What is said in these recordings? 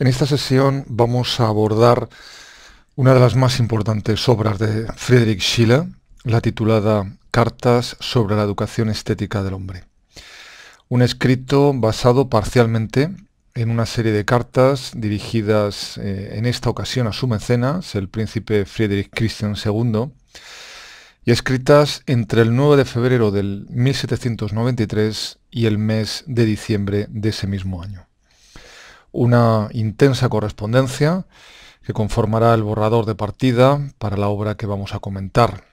En esta sesión vamos a abordar una de las más importantes obras de Friedrich Schiller, la titulada Cartas sobre la educación estética del hombre. Un escrito basado parcialmente en una serie de cartas dirigidas eh, en esta ocasión a su mecenas, el príncipe Friedrich Christian II, y escritas entre el 9 de febrero del 1793 y el mes de diciembre de ese mismo año una intensa correspondencia que conformará el borrador de partida para la obra que vamos a comentar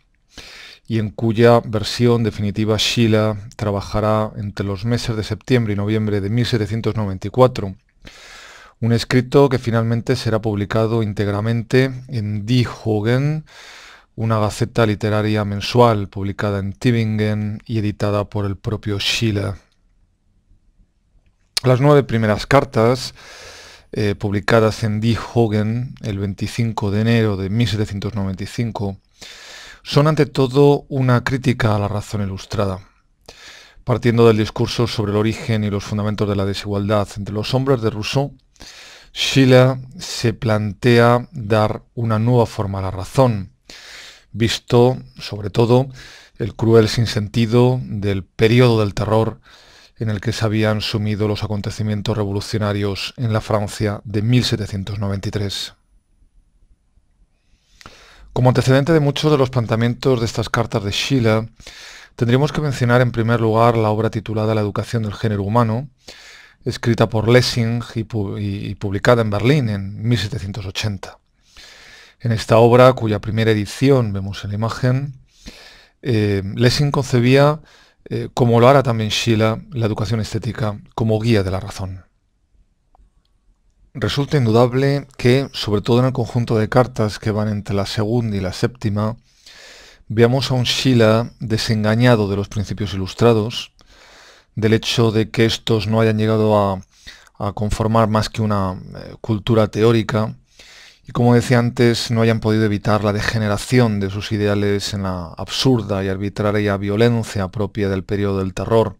y en cuya versión definitiva Schiller trabajará entre los meses de septiembre y noviembre de 1794. Un escrito que finalmente será publicado íntegramente en Die Hogen, una gaceta literaria mensual publicada en Tübingen y editada por el propio Schiller. Las nueve primeras cartas, eh, publicadas en Die Hogen el 25 de enero de 1795, son ante todo una crítica a la razón ilustrada, partiendo del discurso sobre el origen y los fundamentos de la desigualdad entre los hombres de Rousseau, Schiller se plantea dar una nueva forma a la razón, visto sobre todo el cruel sinsentido del periodo del terror en el que se habían sumido los acontecimientos revolucionarios en la Francia de 1793. Como antecedente de muchos de los planteamientos de estas cartas de Schiller, tendríamos que mencionar en primer lugar la obra titulada La educación del género humano, escrita por Lessing y, publicada en Berlín en 1780. En esta obra, cuya primera edición vemos en la imagen, eh, Lessing concebía eh, como lo hará también Sheila, la educación estética como guía de la razón. Resulta indudable que, sobre todo en el conjunto de cartas que van entre la segunda y la séptima, veamos a un Sheila desengañado de los principios ilustrados, del hecho de que estos no hayan llegado a, conformar más que una eh, cultura teórica, y como decía antes, no hayan podido evitar la degeneración de sus ideales en la absurda y arbitraria violencia propia del periodo del terror,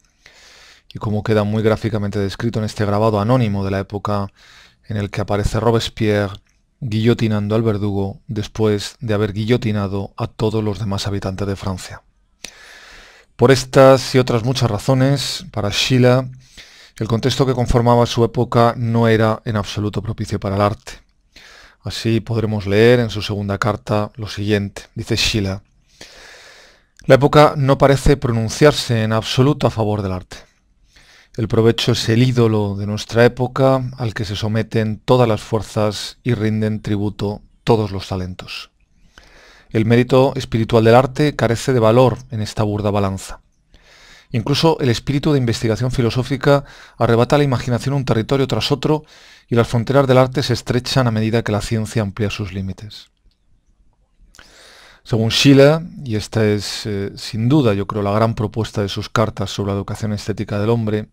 y como queda muy gráficamente descrito en este grabado anónimo de la época en el que aparece Robespierre guillotinando al verdugo después de haber guillotinado a todos los demás habitantes de Francia. Por estas y otras muchas razones, para Schiller, el contexto que conformaba su época no era en absoluto propicio para el arte. Así podremos leer en su segunda carta lo siguiente, dice Schiller. La época no parece pronunciarse en absoluto a favor del arte. El provecho es el ídolo de nuestra época al que se someten todas las fuerzas y rinden tributo todos los talentos. El mérito espiritual del arte carece de valor en esta burda balanza. Incluso el espíritu de investigación filosófica arrebata a la imaginación un territorio tras otro y las fronteras del arte se estrechan a medida que la ciencia amplía sus límites. Según Schiller, y esta es eh, sin duda yo creo la gran propuesta de sus cartas sobre la educación estética del hombre,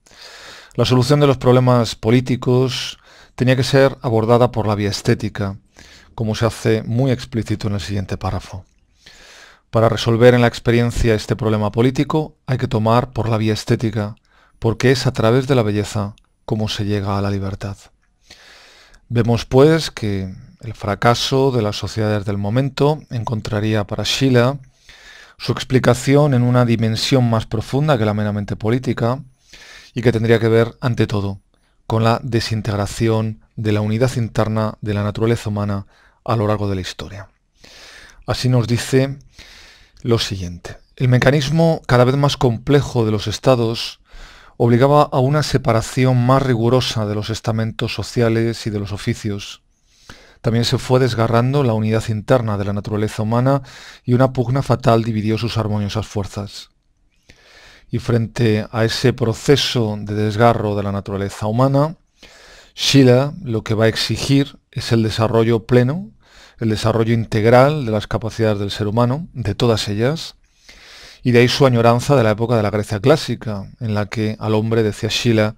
la solución de los problemas políticos tenía que ser abordada por la vía estética, como se hace muy explícito en el siguiente párrafo. Para resolver en la experiencia este problema político hay que tomar por la vía estética, porque es a través de la belleza como se llega a la libertad. Vemos pues que el fracaso de las sociedades del momento encontraría para Schiller su explicación en una dimensión más profunda que la meramente política y que tendría que ver, ante todo, con la desintegración de la unidad interna de la naturaleza humana a lo largo de la historia. Así nos dice lo siguiente. El mecanismo cada vez más complejo de los estados obligaba a una separación más rigurosa de los estamentos sociales y de los oficios. También se fue desgarrando la unidad interna de la naturaleza humana y una pugna fatal dividió sus armoniosas fuerzas. Y frente a ese proceso de desgarro de la naturaleza humana, Schiller lo que va a exigir es el desarrollo pleno, el desarrollo integral de las capacidades del ser humano, de todas ellas, y de ahí su añoranza de la época de la Grecia clásica, en la que al hombre, decía Sheila,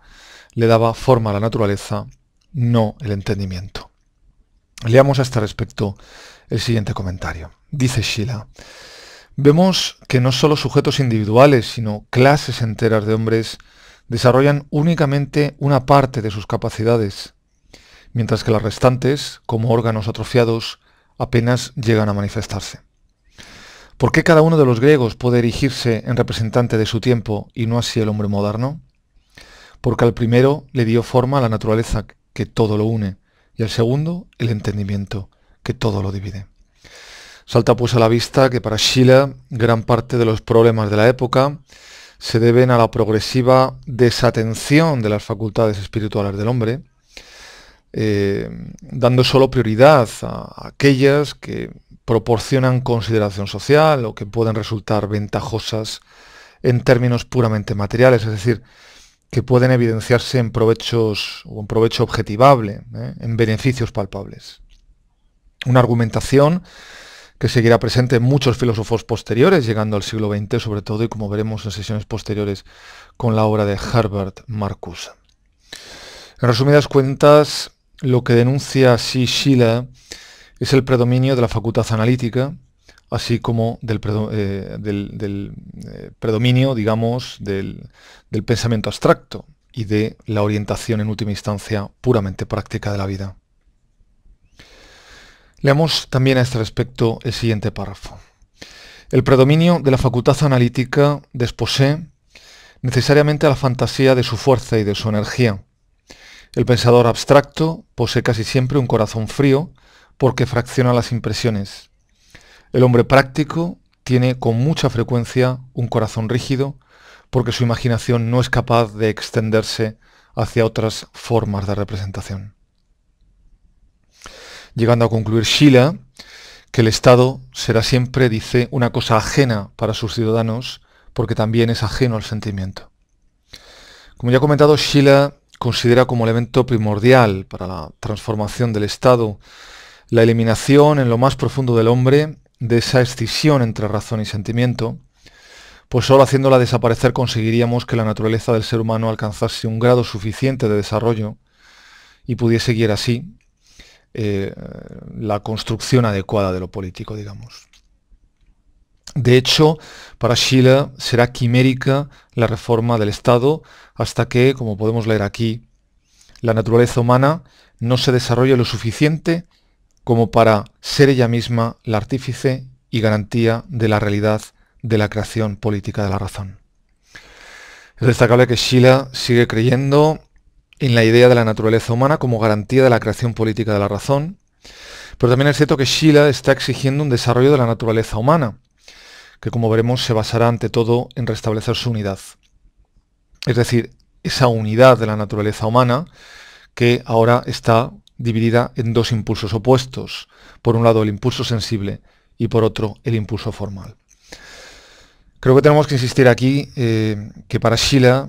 le daba forma a la naturaleza, no el entendimiento. Leamos a este respecto el siguiente comentario. Dice Sheila, vemos que no solo sujetos individuales, sino clases enteras de hombres desarrollan únicamente una parte de sus capacidades, mientras que las restantes, como órganos atrofiados, apenas llegan a manifestarse. ¿Por qué cada uno de los griegos puede erigirse en representante de su tiempo y no así el hombre moderno? Porque al primero le dio forma a la naturaleza que todo lo une y al segundo el entendimiento que todo lo divide. Salta pues a la vista que para Schiller gran parte de los problemas de la época se deben a la progresiva desatención de las facultades espirituales del hombre, eh, dando solo prioridad a aquellas que proporcionan consideración social o que pueden resultar ventajosas en términos puramente materiales, es decir, que pueden evidenciarse en provechos o en provecho objetivable, ¿eh? en beneficios palpables. Una argumentación que seguirá presente en muchos filósofos posteriores, llegando al siglo XX sobre todo, y como veremos en sesiones posteriores con la obra de Herbert Marcuse. En resumidas cuentas, lo que denuncia así Schiller es el predominio de la facultad analítica, así como del, eh, eh, predominio, digamos, del, del pensamiento abstracto y de la orientación en última instancia puramente práctica de la vida. Leamos también a este respecto el siguiente párrafo. El predominio de la facultad analítica desposee necesariamente a la fantasía de su fuerza y de su energía. El pensador abstracto posee casi siempre un corazón frío porque fracciona las impresiones. El hombre práctico tiene con mucha frecuencia un corazón rígido porque su imaginación no es capaz de extenderse hacia otras formas de representación. Llegando a concluir Schiller que el Estado será siempre, dice, una cosa ajena para sus ciudadanos porque también es ajeno al sentimiento. Como ya he comentado, Schiller considera como elemento primordial para la transformación del Estado la eliminación en lo más profundo del hombre de esa escisión entre razón y sentimiento, pues solo haciéndola desaparecer conseguiríamos que la naturaleza del ser humano alcanzase un grado suficiente de desarrollo y pudiese seguir así eh, la construcción adecuada de lo político, digamos. De hecho, para Schiller será quimérica la reforma del Estado hasta que, como podemos leer aquí, la naturaleza humana no se desarrolle lo suficiente como para ser ella misma la artífice y garantía de la realidad de la creación política de la razón. Es destacable que Sheila sigue creyendo en la idea de la naturaleza humana como garantía de la creación política de la razón, pero también es cierto que Schiller está exigiendo un desarrollo de la naturaleza humana, que como veremos se basará ante todo en restablecer su unidad. Es decir, esa unidad de la naturaleza humana que ahora está dividida en dos impulsos opuestos. Por un lado el impulso sensible y por otro el impulso formal. Creo que tenemos que insistir aquí eh, que para Schiller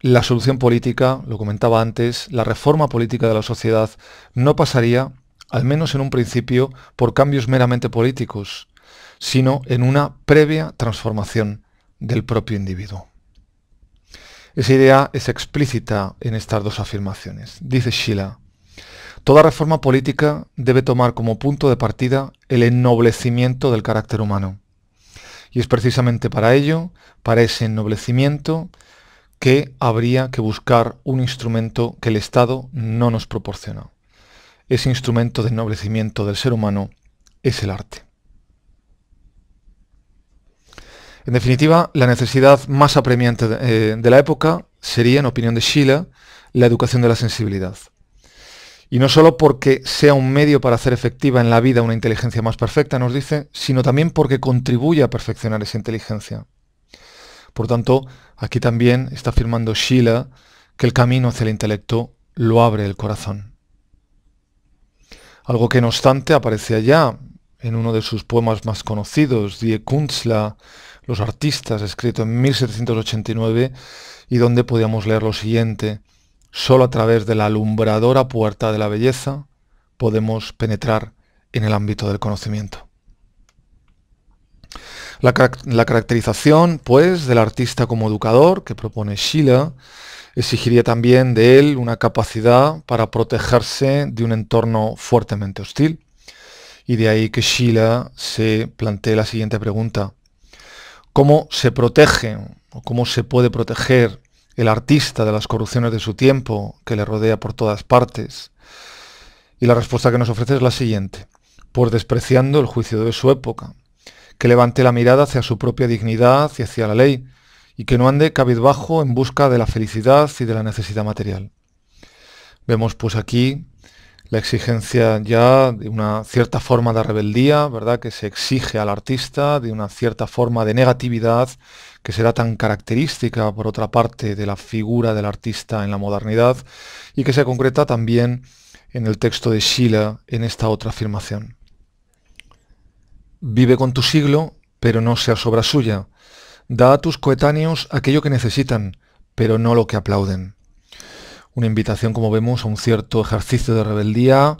la solución política, lo comentaba antes, la reforma política de la sociedad no pasaría, al menos en un principio, por cambios meramente políticos, sino en una previa transformación del propio individuo. Esa idea es explícita en estas dos afirmaciones. Dice Schiller, Toda reforma política debe tomar como punto de partida el ennoblecimiento del carácter humano. Y es precisamente para ello, para ese ennoblecimiento, que habría que buscar un instrumento que el Estado no nos proporciona. Ese instrumento de ennoblecimiento del ser humano es el arte. En definitiva, la necesidad más apremiante eh, de, la época sería, en opinión de Schiller, la educación de la sensibilidad. Y no solo porque sea un medio para hacer efectiva en la vida una inteligencia más perfecta, nos dice, sino también porque contribuye a perfeccionar esa inteligencia. Por tanto, aquí también está afirmando Sheila que el camino hacia el intelecto lo abre el corazón. Algo que no obstante aparece allá, en uno de sus poemas más conocidos, Die Kunstla, Los Artistas, escrito en 1789, y donde podíamos leer lo siguiente. Solo a través de la alumbradora puerta de la belleza podemos penetrar en el ámbito del conocimiento. La, caracterización, pues, del artista como educador que propone Schiller exigiría también de él una capacidad para protegerse de un entorno fuertemente hostil. Y de ahí que Schiller se plantee la siguiente pregunta. ¿Cómo se protege o cómo se puede proteger el artista de las corrupciones de su tiempo que le rodea por todas partes. Y la respuesta que nos ofrece es la siguiente, por pues despreciando el juicio de su época, que levante la mirada hacia su propia dignidad y hacia la ley, y que no ande cabizbajo en busca de la felicidad y de la necesidad material. Vemos pues aquí la exigencia ya de una cierta forma de rebeldía, ¿verdad? Que se exige al artista, de una cierta forma de negatividad que será tan característica, por otra parte, de la figura del artista en la modernidad y que se concreta también en el texto de Schiller en esta otra afirmación. Vive con tu siglo, pero no sea obra suya. Da a tus coetáneos aquello que necesitan, pero no lo que aplauden una invitación, como vemos, a un cierto ejercicio de rebeldía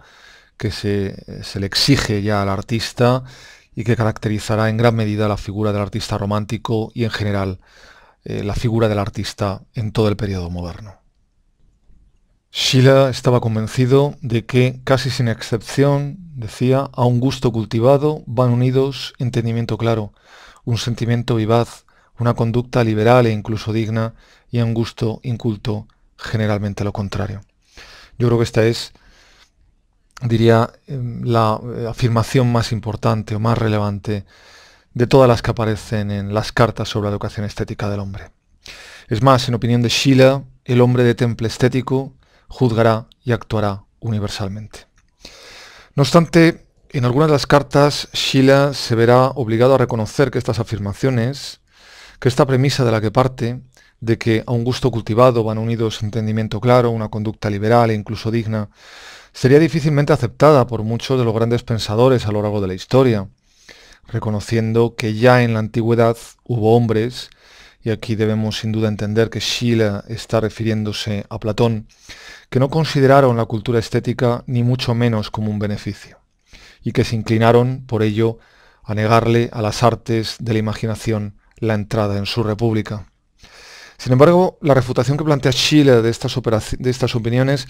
que se, le exige ya al artista y que caracterizará en gran medida la figura del artista romántico y en general eh, la figura del artista en todo el periodo moderno. Schiller estaba convencido de que, casi sin excepción, decía, a un gusto cultivado van unidos entendimiento claro, un sentimiento vivaz, una conducta liberal e incluso digna y a un gusto inculto generalmente lo contrario. Yo creo que esta es, diría, em, la eh, afirmación más importante o más relevante de todas las que aparecen en las cartas sobre la educación estética del hombre. Es más, en opinión de Schiller, el hombre de temple estético juzgará y actuará universalmente. No obstante, en algunas de las cartas, Schiller se verá obligado a reconocer que estas afirmaciones, que esta premisa de la que parte, de que a un gusto cultivado van unidos entendimiento claro, una conducta liberal e incluso digna, sería difícilmente aceptada por muchos de los grandes pensadores a lo largo de la historia, reconociendo que ya en la antigüedad hubo hombres, y aquí debemos sin duda entender que Schiller está refiriéndose a Platón, que no consideraron la cultura estética ni mucho menos como un beneficio, y que se inclinaron, por ello, a negarle a las artes de la imaginación la entrada en su república. Sin embargo, la refutación que plantea Schiller de estas, de estas opiniones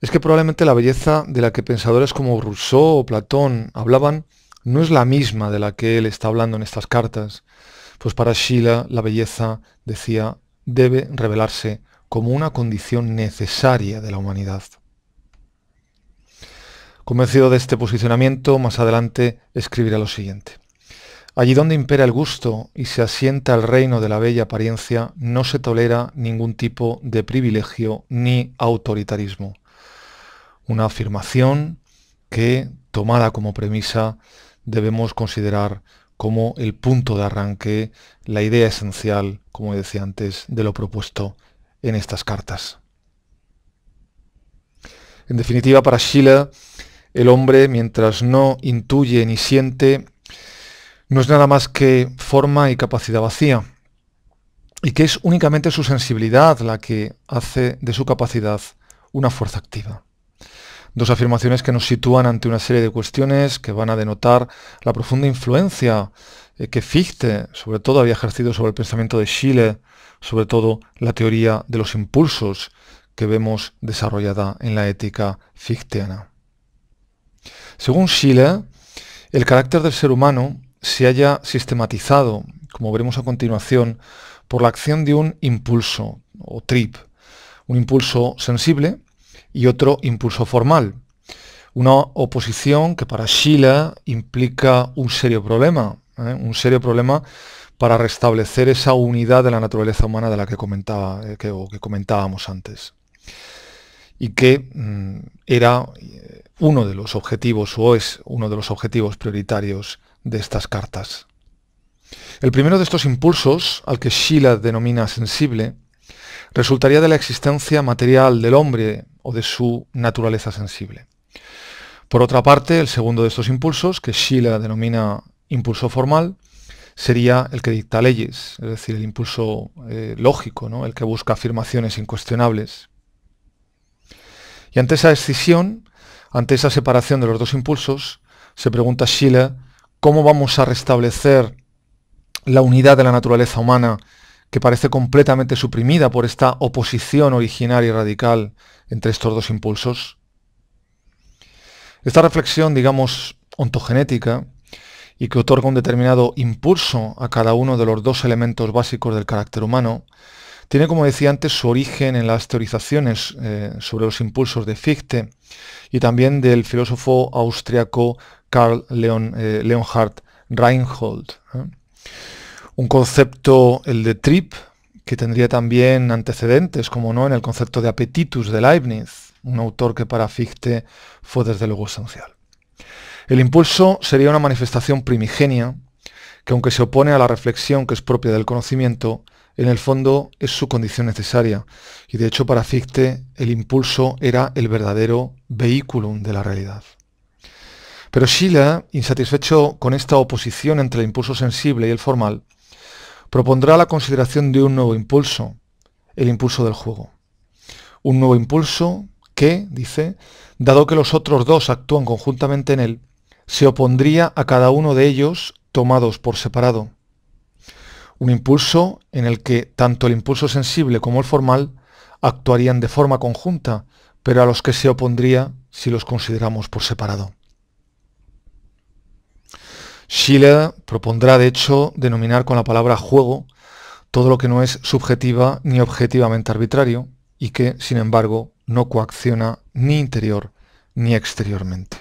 es que probablemente la belleza de la que pensadores como Rousseau o Platón hablaban no es la misma de la que él está hablando en estas cartas, pues para Schiller la belleza, decía, debe revelarse como una condición necesaria de la humanidad. Convencido de este posicionamiento, más adelante escribiré lo siguiente. Allí donde impera el gusto y se asienta el reino de la bella apariencia, no se tolera ningún tipo de privilegio ni autoritarismo. Una afirmación que, tomada como premisa, debemos considerar como el punto de arranque, la idea esencial, como decía antes, de lo propuesto en estas cartas. En definitiva, para Schiller, el hombre, mientras no intuye ni siente, no es nada más que forma y capacidad vacía, y que es únicamente su sensibilidad la que hace de su capacidad una fuerza activa. Dos afirmaciones que nos sitúan ante una serie de cuestiones que van a denotar la profunda influencia eh, que Fichte, sobre todo, había ejercido sobre el pensamiento de Schiele, sobre todo la teoría de los impulsos que vemos desarrollada en la ética fichteana. Según Schiller el carácter del ser humano se haya sistematizado, como veremos a continuación, por la acción de un impulso o trip, un impulso sensible y otro impulso formal. Una oposición que para Schiller implica un serio problema, ¿eh? un serio problema para restablecer esa unidad de la naturaleza humana de la que, eh, comentábamos antes y que mm, era eh, uno de los objetivos o es uno de los objetivos prioritarios de estas cartas. El primero de estos impulsos, al que Schiller denomina sensible, resultaría de la existencia material del hombre o de su naturaleza sensible. Por otra parte, el segundo de estos impulsos, que Schiller denomina impulso formal, sería el que dicta leyes, es decir, el impulso eh, lógico, ¿no? el que busca afirmaciones incuestionables. Y ante esa escisión, ante esa separación de los dos impulsos, se pregunta Schiller cómo vamos a restablecer la unidad de la naturaleza humana que parece completamente suprimida por esta oposición originaria y radical entre estos dos impulsos. Esta reflexión, digamos, ontogenética, y que otorga un determinado impulso a cada uno de los dos elementos básicos del carácter humano, tiene, como decía antes, su origen en las teorizaciones eh, sobre los impulsos de Fichte y también del filósofo austriaco Carl Leon, eh, Leonhard Reinhold. ¿eh? Un concepto, el de trip, que tendría también antecedentes, como no, en el concepto de apetitus de Leibniz, un autor que para Fichte fue desde luego esencial. El impulso sería una manifestación primigenia, que aunque se opone a la reflexión que es propia del conocimiento, en el fondo es su condición necesaria. Y de hecho para Fichte el impulso era el verdadero vehículum de la realidad. Pero Sheila, insatisfecho con esta oposición entre el impulso sensible y el formal, propondrá la consideración de un nuevo impulso, el impulso del juego. Un nuevo impulso que, dice, dado que los otros dos actúan conjuntamente en él, se opondría a cada uno de ellos tomados por separado. Un impulso en el que tanto el impulso sensible como el formal actuarían de forma conjunta, pero a los que se opondría si los consideramos por separado. Schiller propondrá, de hecho, denominar con la palabra juego todo lo que no es subjetiva ni objetivamente arbitrario y que, sin embargo, no coacciona ni interior ni exteriormente.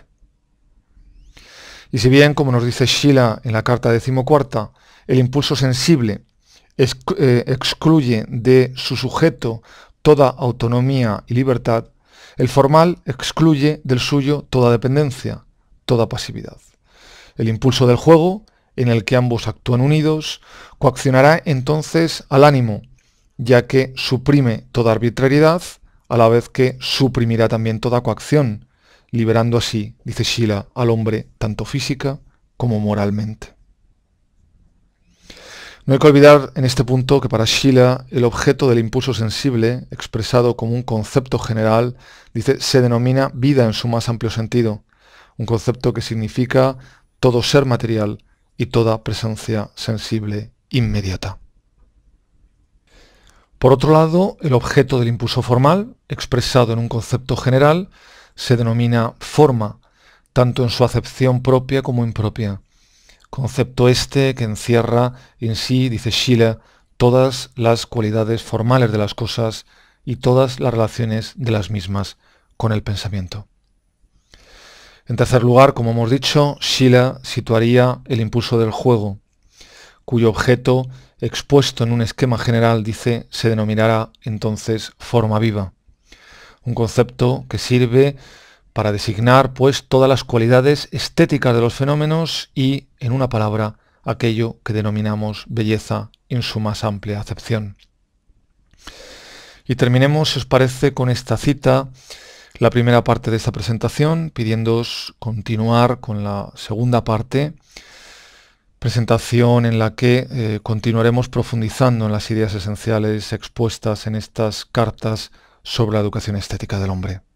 Y si bien, como nos dice Schiller en la carta decimocuarta, el impulso sensible eh, excluye de su sujeto toda autonomía y libertad, el formal excluye del suyo toda dependencia, toda pasividad el impulso del juego, en el que ambos actúan unidos, coaccionará entonces al ánimo, ya que suprime toda arbitrariedad, a la vez que suprimirá también toda coacción, liberando así, dice Sheila, al hombre tanto física como moralmente. No hay que olvidar en este punto que para Sheila el objeto del impulso sensible, expresado como un concepto general, dice, se denomina vida en su más amplio sentido, un concepto que significa todo ser material y toda presencia sensible inmediata. Por otro lado, el objeto del impulso formal, expresado en un concepto general, se denomina forma, tanto en su acepción propia como impropia. Concepto este que encierra en sí, dice Schiller, todas las cualidades formales de las cosas y todas las relaciones de las mismas con el pensamiento. En tercer lugar, como hemos dicho, Shila situaría el impulso del juego, cuyo objeto, expuesto en un esquema general, dice, se denominará entonces forma viva. Un concepto que sirve para designar pues todas las cualidades estéticas de los fenómenos y, en una palabra, aquello que denominamos belleza en su más amplia acepción. Y terminemos, si os parece, con esta cita la primera parte de esta presentación, pidiéndoos continuar con la segunda parte, presentación en la que eh, continuaremos profundizando en las ideas esenciales expuestas en estas cartas sobre la educación estética del hombre.